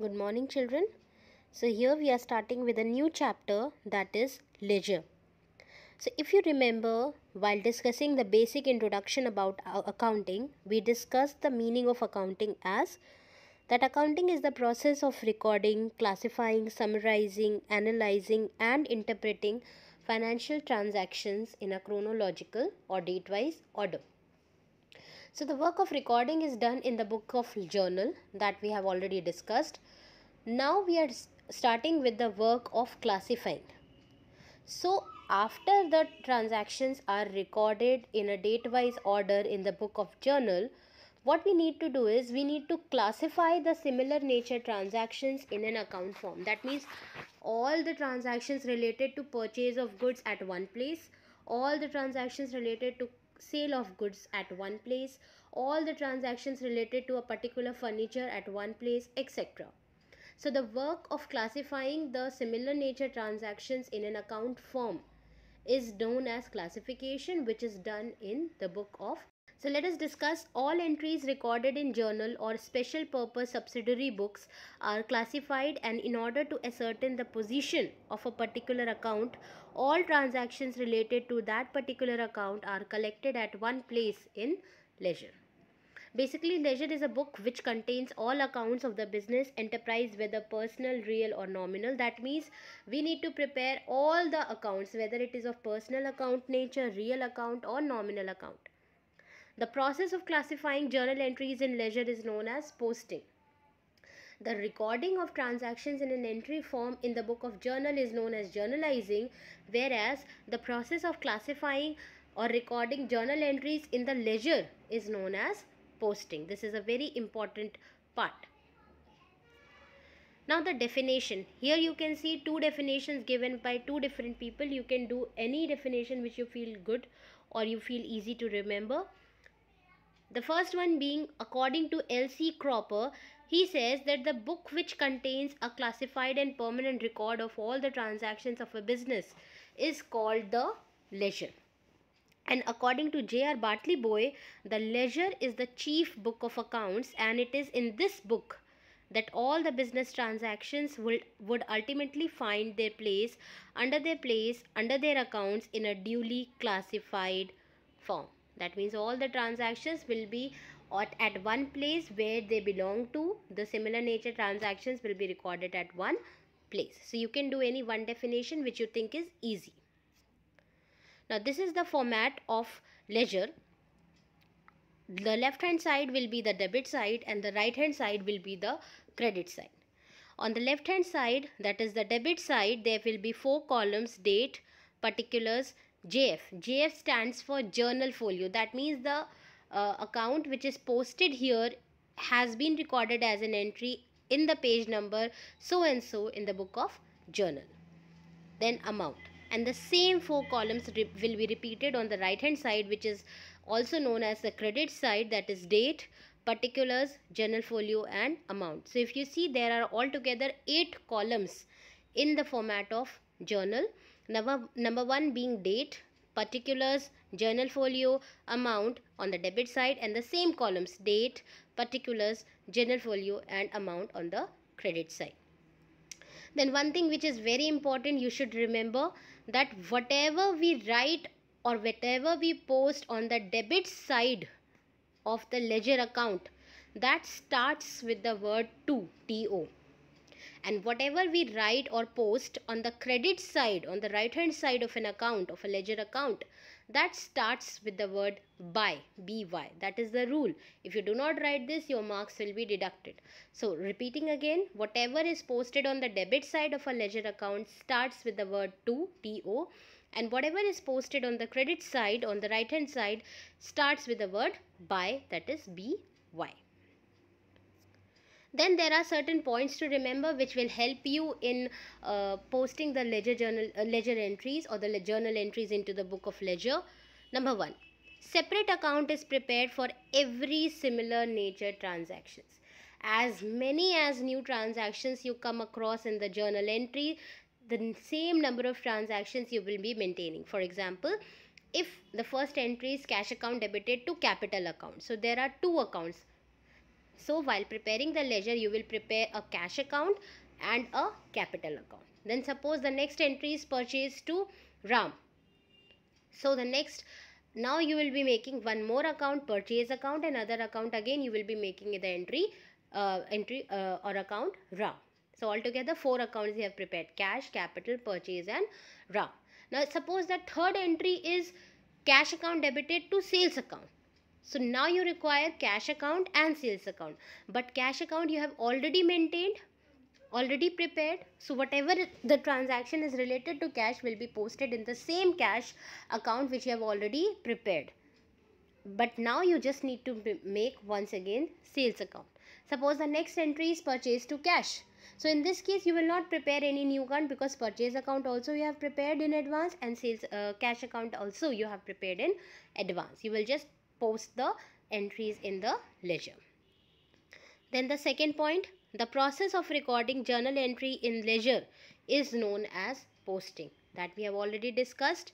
Good morning, children. So, here we are starting with a new chapter that is leisure. So, if you remember, while discussing the basic introduction about accounting, we discussed the meaning of accounting as that accounting is the process of recording, classifying, summarizing, analyzing, and interpreting financial transactions in a chronological or date wise order. So the work of recording is done in the book of journal that we have already discussed now we are starting with the work of classifying. So after the transactions are recorded in a date wise order in the book of journal, what we need to do is we need to classify the similar nature transactions in an account form. That means all the transactions related to purchase of goods at one place, all the transactions related to sale of goods at one place, all the transactions related to a particular furniture at one place, etc. So the work of classifying the similar nature transactions in an account form is known as classification which is done in the book of. So let us discuss all entries recorded in journal or special purpose subsidiary books are classified and in order to ascertain the position of a particular account, all transactions related to that particular account are collected at one place in leisure. Basically, Leisure is a book which contains all accounts of the business enterprise, whether personal, real, or nominal. That means we need to prepare all the accounts, whether it is of personal account nature, real account, or nominal account. The process of classifying journal entries in leisure is known as posting. The recording of transactions in an entry form in the book of journal is known as journalizing, whereas the process of classifying or recording journal entries in the leisure is known as posting. This is a very important part. Now the definition. Here you can see two definitions given by two different people. You can do any definition which you feel good or you feel easy to remember. The first one being according to L.C. Cropper, he says that the book which contains a classified and permanent record of all the transactions of a business is called the ledger. And according to J.R. Bartley Boy, the ledger is the chief book of accounts and it is in this book that all the business transactions would, would ultimately find their place under their place under their accounts in a duly classified form. That means all the transactions will be at, at one place where they belong to. The similar nature transactions will be recorded at one place. So you can do any one definition which you think is easy. Now this is the format of ledger. The left hand side will be the debit side and the right hand side will be the credit side. On the left hand side that is the debit side there will be four columns date, particulars, JF. JF stands for journal folio that means the uh, account which is posted here has been recorded as an entry in the page number so and so in the book of journal. Then amount and the same four columns will be repeated on the right hand side which is also known as the credit side that is date particulars journal folio and amount so if you see there are altogether eight columns in the format of journal number number one being date particulars journal folio amount on the debit side and the same columns date particulars journal folio and amount on the credit side then one thing which is very important you should remember that whatever we write or whatever we post on the debit side of the ledger account that starts with the word to to and whatever we write or post on the credit side on the right hand side of an account of a ledger account that starts with the word buy by that is the rule if you do not write this your marks will be deducted so repeating again whatever is posted on the debit side of a ledger account starts with the word to to and whatever is posted on the credit side on the right hand side starts with the word buy that is by then there are certain points to remember which will help you in uh, posting the ledger journal uh, ledger entries or the journal entries into the book of ledger number 1 separate account is prepared for every similar nature transactions as many as new transactions you come across in the journal entry the same number of transactions you will be maintaining for example if the first entry is cash account debited to capital account so there are two accounts so while preparing the ledger, you will prepare a cash account and a capital account. Then suppose the next entry is purchase to Ram. So the next now you will be making one more account purchase account another account again you will be making the entry uh, entry uh, or account ram so altogether four accounts you have prepared cash capital purchase and ram now suppose the third entry is cash account debited to sales account so now you require cash account and sales account. But cash account you have already maintained, already prepared. So whatever the transaction is related to cash will be posted in the same cash account which you have already prepared. But now you just need to make once again sales account. Suppose the next entry is purchase to cash. So in this case, you will not prepare any new account because purchase account also you have prepared in advance and sales uh, cash account also you have prepared in advance. You will just post the entries in the ledger. Then the second point, the process of recording journal entry in ledger is known as posting that we have already discussed.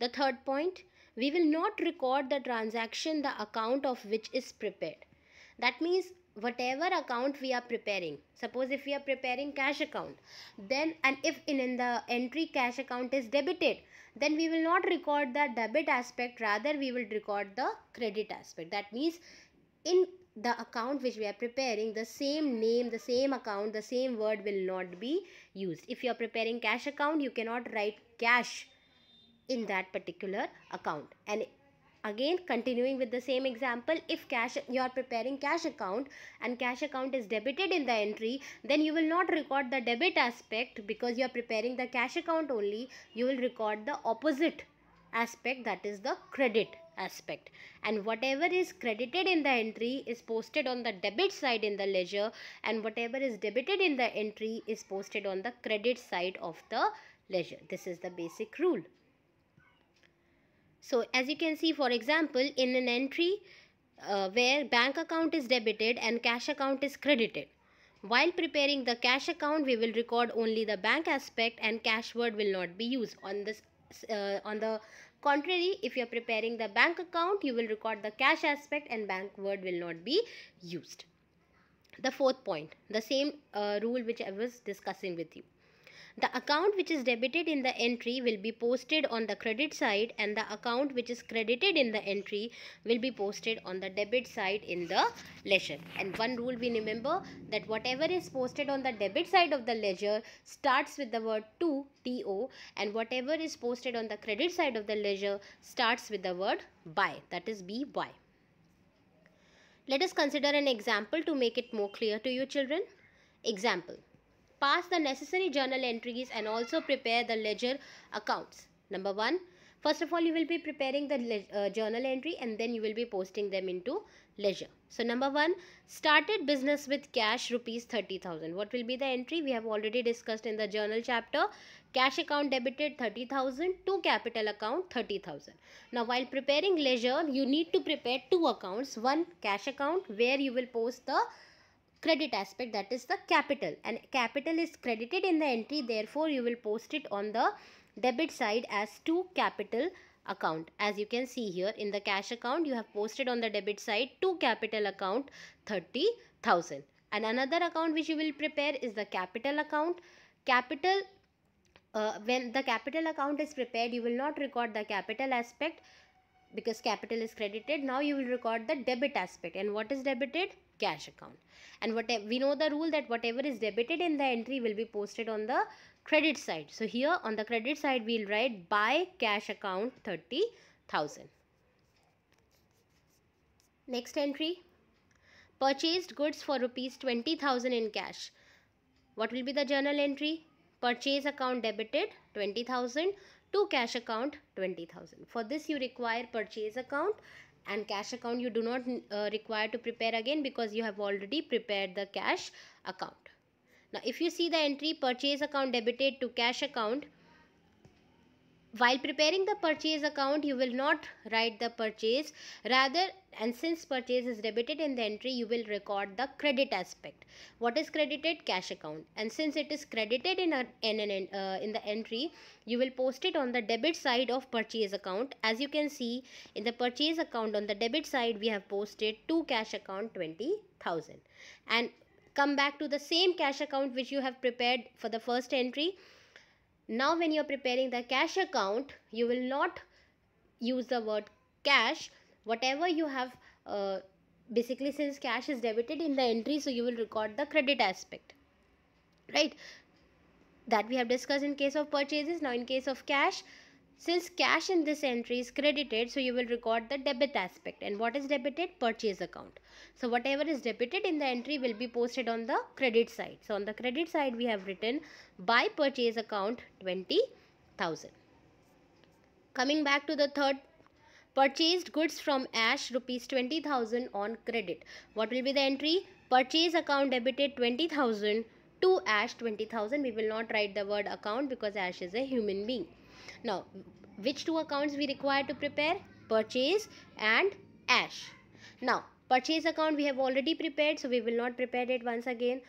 The third point, we will not record the transaction the account of which is prepared. That means whatever account we are preparing, suppose if we are preparing cash account, then and if in, in the entry cash account is debited, then we will not record the debit aspect rather we will record the credit aspect that means in the account which we are preparing the same name the same account the same word will not be used if you are preparing cash account you cannot write cash in that particular account and again continuing with the same example if cash you are preparing cash account and cash account is debited in the entry then you will not record the debit aspect because you are preparing the cash account only you will record the opposite aspect that is the credit aspect and whatever is credited in the entry is posted on the debit side in the ledger and whatever is debited in the entry is posted on the credit side of the ledger this is the basic rule so as you can see for example in an entry uh, where bank account is debited and cash account is credited. While preparing the cash account we will record only the bank aspect and cash word will not be used. On, this, uh, on the contrary if you are preparing the bank account you will record the cash aspect and bank word will not be used. The fourth point the same uh, rule which I was discussing with you. The account which is debited in the entry will be posted on the credit side and the account which is credited in the entry will be posted on the debit side in the ledger. And one rule we remember that whatever is posted on the debit side of the ledger starts with the word to TO and whatever is posted on the credit side of the ledger starts with the word buy that is BY. Let us consider an example to make it more clear to you children. Example pass the necessary journal entries and also prepare the ledger accounts. Number one, first of all, you will be preparing the uh, journal entry and then you will be posting them into ledger. So number one, started business with cash rupees 30,000. What will be the entry? We have already discussed in the journal chapter. Cash account debited 30,000 to capital account 30,000. Now while preparing ledger, you need to prepare two accounts. One cash account where you will post the credit aspect that is the capital and capital is credited in the entry therefore you will post it on the debit side as to capital account as you can see here in the cash account you have posted on the debit side to capital account 30000 and another account which you will prepare is the capital account capital uh, when the capital account is prepared you will not record the capital aspect because capital is credited now you will record the debit aspect and what is debited cash account and what we know the rule that whatever is debited in the entry will be posted on the credit side so here on the credit side we'll write buy cash account 30000 next entry purchased goods for rupees 20000 in cash what will be the journal entry purchase account debited 20000 to cash account 20000 for this you require purchase account and cash account you do not uh, require to prepare again because you have already prepared the cash account. Now if you see the entry purchase account debited to cash account while preparing the purchase account you will not write the purchase rather and since purchase is debited in the entry you will record the credit aspect what is credited cash account and since it is credited in, a, in, an, uh, in the entry you will post it on the debit side of purchase account as you can see in the purchase account on the debit side we have posted to cash account 20000 and come back to the same cash account which you have prepared for the first entry now when you are preparing the cash account, you will not use the word cash. Whatever you have, uh, basically since cash is debited in the entry, so you will record the credit aspect. Right? That we have discussed in case of purchases. Now in case of cash, since cash in this entry is credited, so you will record the debit aspect. And what is debited? Purchase account. So whatever is debited in the entry will be posted on the credit side. So on the credit side, we have written by purchase account 20,000. Coming back to the third purchased goods from ash rupees 20000 on credit what will be the entry purchase account debited 20000 to ash 20000 we will not write the word account because ash is a human being now, which two accounts we require to prepare? Purchase and ash. Now, purchase account we have already prepared so we will not prepare it once again.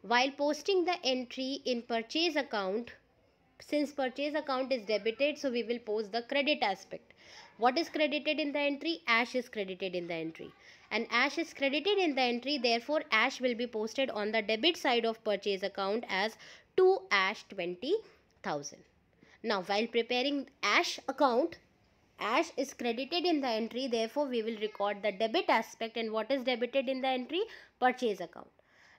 While posting the entry in purchase account, since purchase account is debited so we will post the credit aspect what is credited in the entry ash is credited in the entry and ash is credited in the entry therefore ash will be posted on the debit side of purchase account as 2 ash 20000 now while preparing ASH account, ASH is credited in the entry therefore we will record the debit aspect and what is debited in the entry? Purchase account.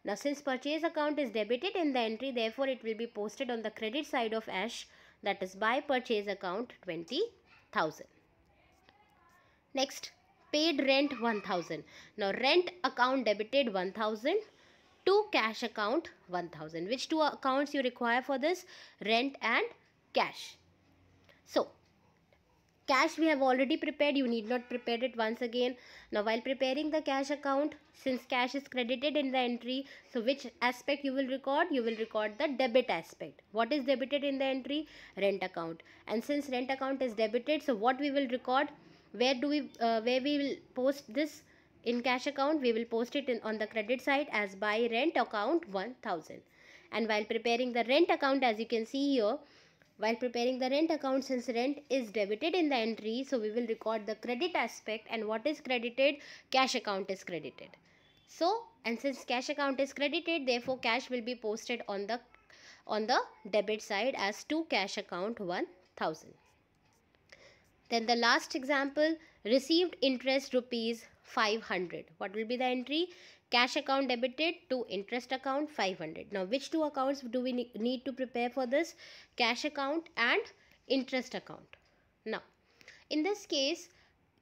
Now since purchase account is debited in the entry therefore it will be posted on the credit side of ASH that is by purchase account 20,000. Next paid rent 1000. Now rent account debited 1000 to cash account 1000. Which two accounts you require for this? Rent and cash. So cash we have already prepared you need not prepare it once again now while preparing the cash account since cash is credited in the entry so which aspect you will record you will record the debit aspect what is debited in the entry rent account and since rent account is debited so what we will record where do we uh, where we will post this in cash account we will post it in, on the credit side as by rent account 1000 and while preparing the rent account as you can see here while preparing the rent account since rent is debited in the entry so we will record the credit aspect and what is credited cash account is credited. So and since cash account is credited therefore cash will be posted on the on the debit side as to cash account 1000. Then the last example received interest rupees 500. What will be the entry? Cash account debited to interest account 500. Now which two accounts do we need to prepare for this? Cash account and interest account. Now in this case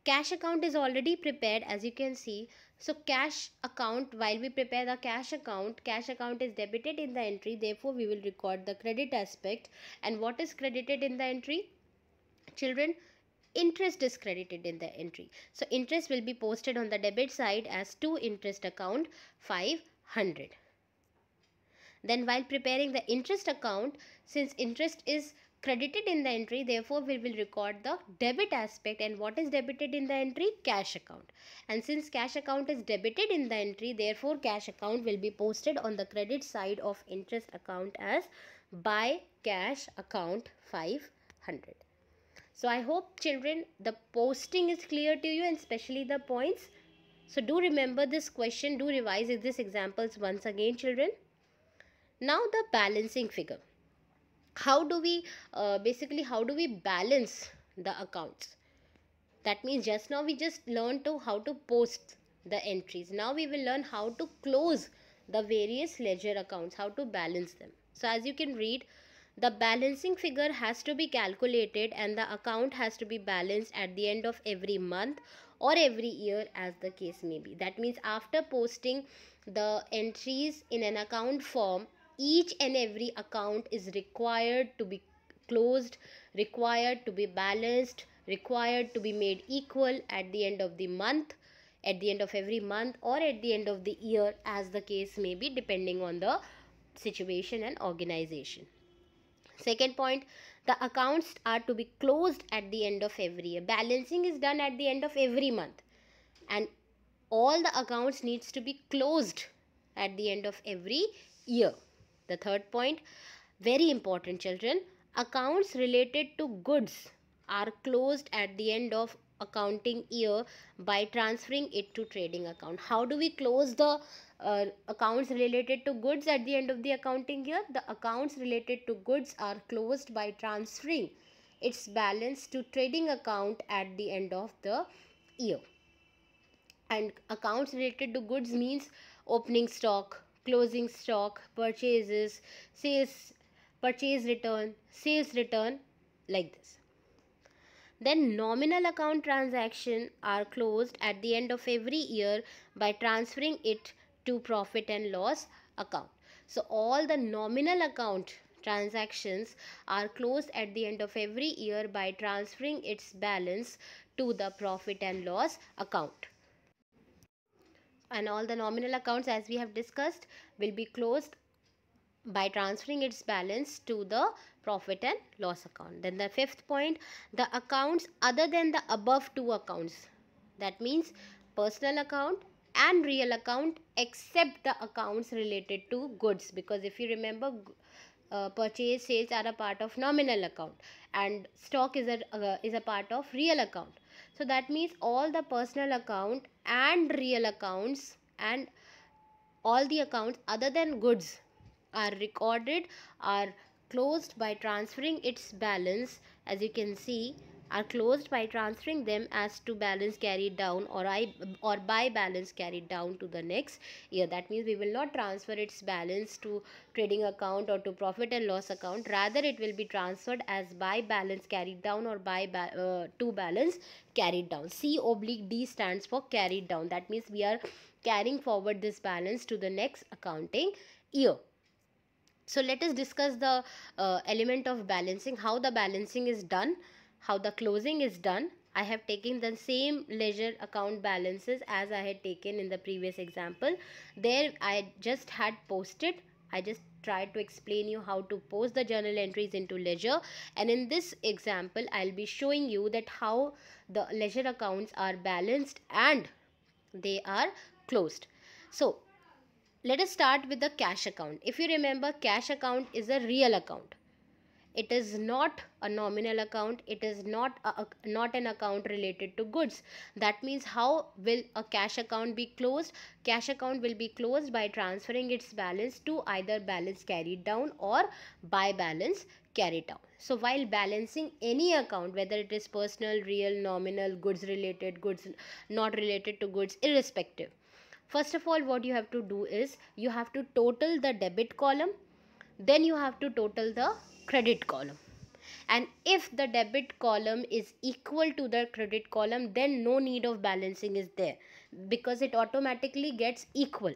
cash account is already prepared as you can see. So cash account while we prepare the cash account cash account is debited in the entry therefore we will record the credit aspect and what is credited in the entry? Children interest is credited in the entry. So interest will be posted on the debit side as to interest account 500. Then while preparing the interest account, since interest is credited in the entry, therefore we will record the debit aspect and what is debited in the entry? Cash account. And since cash account is debited in the entry, therefore cash account will be posted on the credit side of interest account as buy cash account 500. So I hope children the posting is clear to you and especially the points. So do remember this question, do revise these examples once again children. Now the balancing figure. How do we, uh, basically how do we balance the accounts? That means just now we just learned to how to post the entries. Now we will learn how to close the various ledger accounts, how to balance them. So as you can read, the balancing figure has to be calculated and the account has to be balanced at the end of every month or every year as the case may be. That means after posting the entries in an account form, each and every account is required to be closed, required to be balanced, required to be made equal at the end of the month at the end of every month or at the end of the year as the case may be depending on the situation and organization. Second point, the accounts are to be closed at the end of every year. Balancing is done at the end of every month. And all the accounts needs to be closed at the end of every year. The third point, very important children, accounts related to goods are closed at the end of accounting year by transferring it to trading account how do we close the uh, accounts related to goods at the end of the accounting year the accounts related to goods are closed by transferring its balance to trading account at the end of the year and accounts related to goods means opening stock closing stock purchases sales purchase return sales return like this then nominal account transaction are closed at the end of every year by transferring it to profit and loss account. So all the nominal account transactions are closed at the end of every year by transferring its balance to the profit and loss account. And all the nominal accounts as we have discussed will be closed by transferring its balance to the profit and loss account. Then the fifth point, the accounts other than the above two accounts. That means personal account and real account except the accounts related to goods because if you remember uh, purchase sales are a part of nominal account and stock is a uh, is a part of real account so that means all the personal account and real accounts and all the accounts other than goods are recorded are closed by transferring its balance as you can see are closed by transferring them as to balance carried down or I or by balance carried down to the next year. That means we will not transfer its balance to trading account or to profit and loss account. Rather, it will be transferred as by balance carried down or by ba uh, to balance carried down. C oblique D stands for carried down. That means we are carrying forward this balance to the next accounting year so let us discuss the uh, element of balancing how the balancing is done how the closing is done I have taken the same ledger account balances as I had taken in the previous example. There I just had posted. I just tried to explain you how to post the journal entries into ledger and in this example I'll be showing you that how the ledger accounts are balanced and they are closed. So let us start with the cash account. If you remember, cash account is a real account. It is not a nominal account. It is not a, not an account related to goods. That means how will a cash account be closed? Cash account will be closed by transferring its balance to either balance carried down or by balance carried down. So while balancing any account, whether it is personal, real, nominal, goods related, goods not related to goods, irrespective First of all, what you have to do is you have to total the debit column, then you have to total the credit column. And if the debit column is equal to the credit column, then no need of balancing is there because it automatically gets equal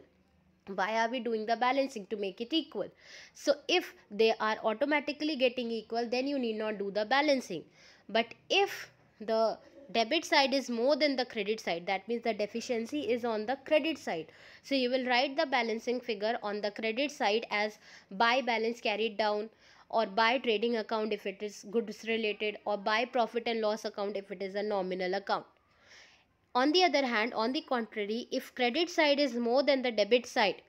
why are we doing the balancing to make it equal so if they are automatically getting equal then you need not do the balancing but if the debit side is more than the credit side that means the deficiency is on the credit side so you will write the balancing figure on the credit side as buy balance carried down or buy trading account if it is goods related or buy profit and loss account if it is a nominal account on the other hand on the contrary if credit side is more than the debit side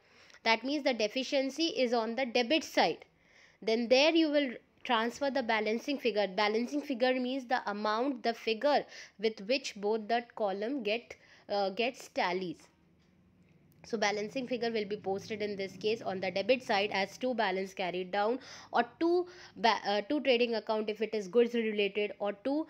that means the deficiency is on the debit side then there you will transfer the balancing figure balancing figure means the amount the figure with which both that column get uh, gets tallies so balancing figure will be posted in this case on the debit side as two balance carried down or two uh, two trading account if it is goods related or two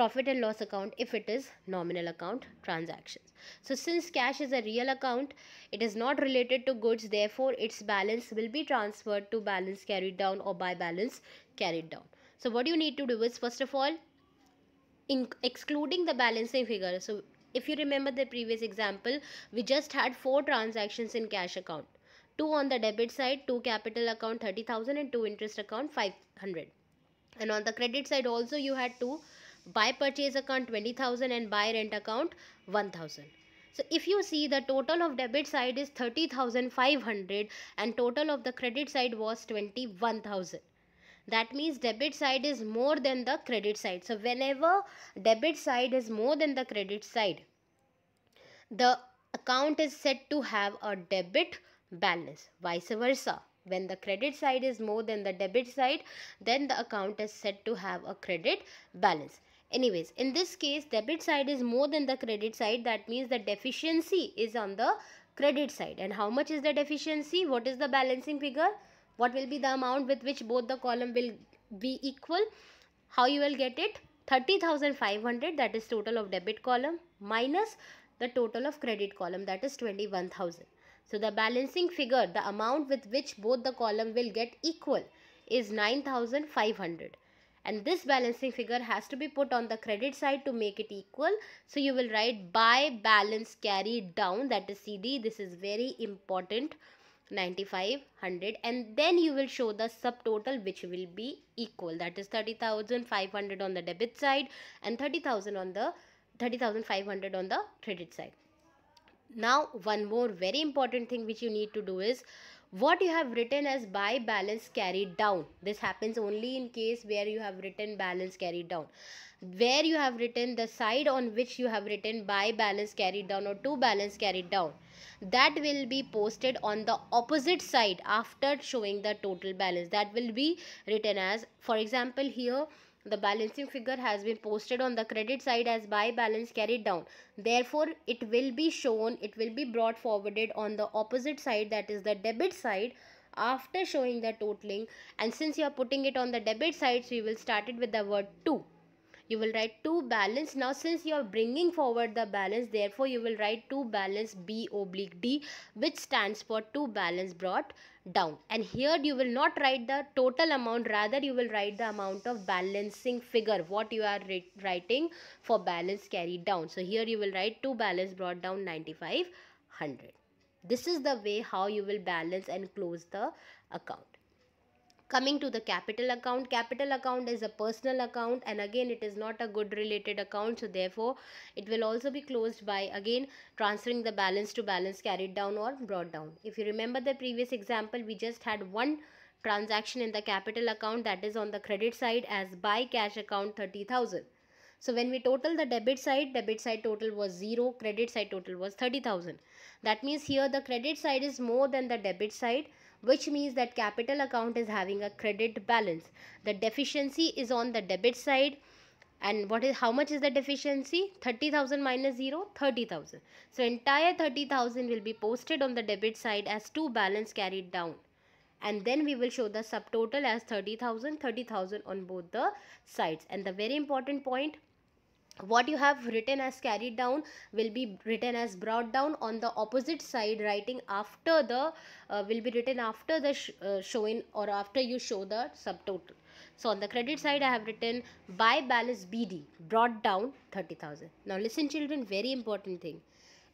profit and loss account if it is nominal account transactions. So since cash is a real account, it is not related to goods. Therefore, its balance will be transferred to balance carried down or by balance carried down. So what you need to do is first of all, excluding the balancing figure. So if you remember the previous example, we just had four transactions in cash account. Two on the debit side, two capital account 30,000 and two interest account 500 and on the credit side also you had two buy purchase account 20000 and buy rent account 1000 so if you see the total of debit side is 30500 and total of the credit side was 21000 that means debit side is more than the credit side so whenever debit side is more than the credit side the account is said to have a debit balance vice versa when the credit side is more than the debit side then the account is said to have a credit balance anyways in this case debit side is more than the credit side that means the deficiency is on the credit side and how much is the deficiency what is the balancing figure what will be the amount with which both the column will be equal how you will get it 30500 that is total of debit column minus the total of credit column that is 21000 so the balancing figure the amount with which both the column will get equal is 9500 and this balancing figure has to be put on the credit side to make it equal so you will write by balance carried down that is cd this is very important 9500 and then you will show the subtotal which will be equal that is 30500 on the debit side and 30000 on the 30500 on the credit side now one more very important thing which you need to do is what you have written as buy balance carried down this happens only in case where you have written balance carried down where you have written the side on which you have written buy balance carried down or to balance carried down that will be posted on the opposite side after showing the total balance that will be written as for example here the balancing figure has been posted on the credit side as buy balance carried down. Therefore, it will be shown, it will be brought forwarded on the opposite side that is the debit side after showing the totaling and since you are putting it on the debit side so will start it with the word 2 you will write 2 balance now since you are bringing forward the balance therefore you will write 2 balance b oblique d which stands for 2 balance brought down and here you will not write the total amount rather you will write the amount of balancing figure what you are writing for balance carried down so here you will write 2 balance brought down 9500 this is the way how you will balance and close the account Coming to the capital account, capital account is a personal account and again it is not a good related account so therefore it will also be closed by again transferring the balance to balance carried down or brought down. If you remember the previous example we just had one transaction in the capital account that is on the credit side as buy cash account 30,000. So when we total the debit side, debit side total was 0, credit side total was 30,000. That means here the credit side is more than the debit side which means that capital account is having a credit balance. The deficiency is on the debit side and what is how much is the deficiency 30000 minus 0 30000 so entire 30000 will be posted on the debit side as two balance carried down and then we will show the subtotal as 30000 30000 on both the sides and the very important point what you have written as carried down will be written as brought down on the opposite side writing after the uh, will be written after the sh uh, showing or after you show the subtotal so on the credit side i have written by balance bd brought down 30000 now listen children very important thing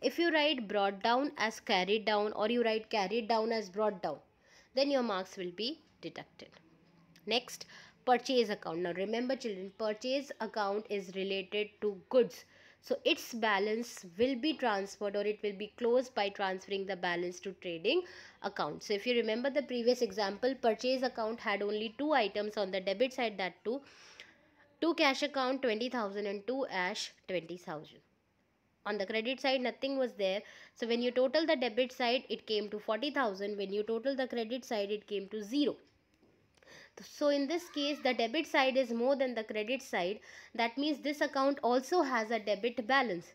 if you write brought down as carried down or you write carried down as brought down then your marks will be deducted next purchase account now remember children purchase account is related to goods so its balance will be transferred or it will be closed by transferring the balance to trading account. So if you remember the previous example, purchase account had only two items on the debit side that two, two cash account 20,000 and two ash 20,000. On the credit side, nothing was there. So when you total the debit side, it came to 40,000. When you total the credit side, it came to zero. So in this case, the debit side is more than the credit side. That means this account also has a debit balance.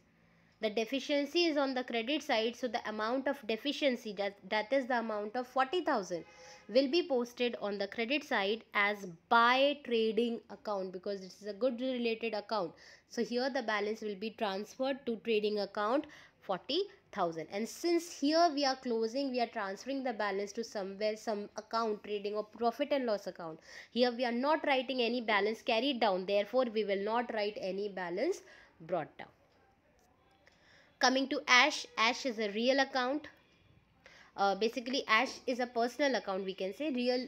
The deficiency is on the credit side. So the amount of deficiency, that, that is the amount of 40,000 will be posted on the credit side as buy trading account because this is a good related account. So here the balance will be transferred to trading account 40,000. 1000 and since here we are closing we are transferring the balance to somewhere some account trading or profit and loss account here we are not writing any balance carried down therefore we will not write any balance brought down coming to ash ash is a real account uh, basically ash is a personal account we can say real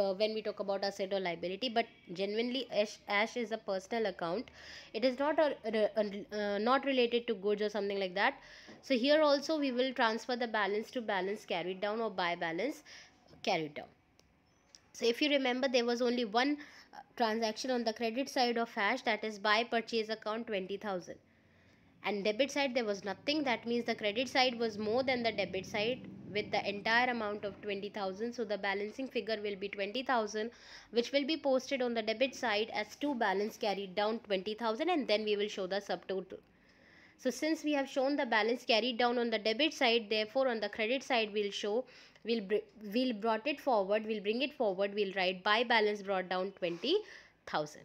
uh, when we talk about asset or liability but genuinely ash, ash is a personal account it is not a, a, a, uh, not related to goods or something like that so here also we will transfer the balance to balance carried down or by balance carried down so if you remember there was only one uh, transaction on the credit side of ash that is buy purchase account 20000 and debit side there was nothing that means the credit side was more than the debit side with the entire amount of 20,000. So the balancing figure will be 20,000 which will be posted on the debit side as two balance carried down 20,000 and then we will show the subtotal. So since we have shown the balance carried down on the debit side, therefore on the credit side we'll show, we'll, we'll brought it forward, we'll bring it forward, we'll write by balance brought down 20,000.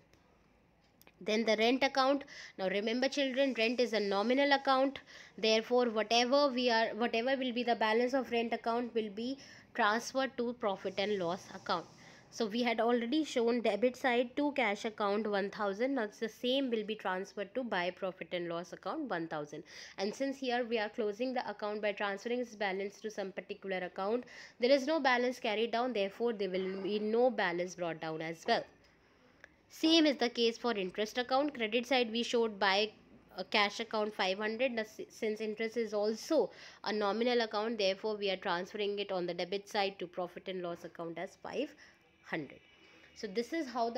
Then the rent account. Now remember children, rent is a nominal account. Therefore, whatever we are, whatever will be the balance of rent account will be transferred to profit and loss account. So we had already shown debit side to cash account 1000. Now the same will be transferred to buy profit and loss account 1000. And since here we are closing the account by transferring its balance to some particular account, there is no balance carried down. Therefore, there will be no balance brought down as well. Same is the case for interest account. Credit side we showed by a cash account 500 since interest is also a nominal account therefore we are transferring it on the debit side to profit and loss account as 500 so this is how the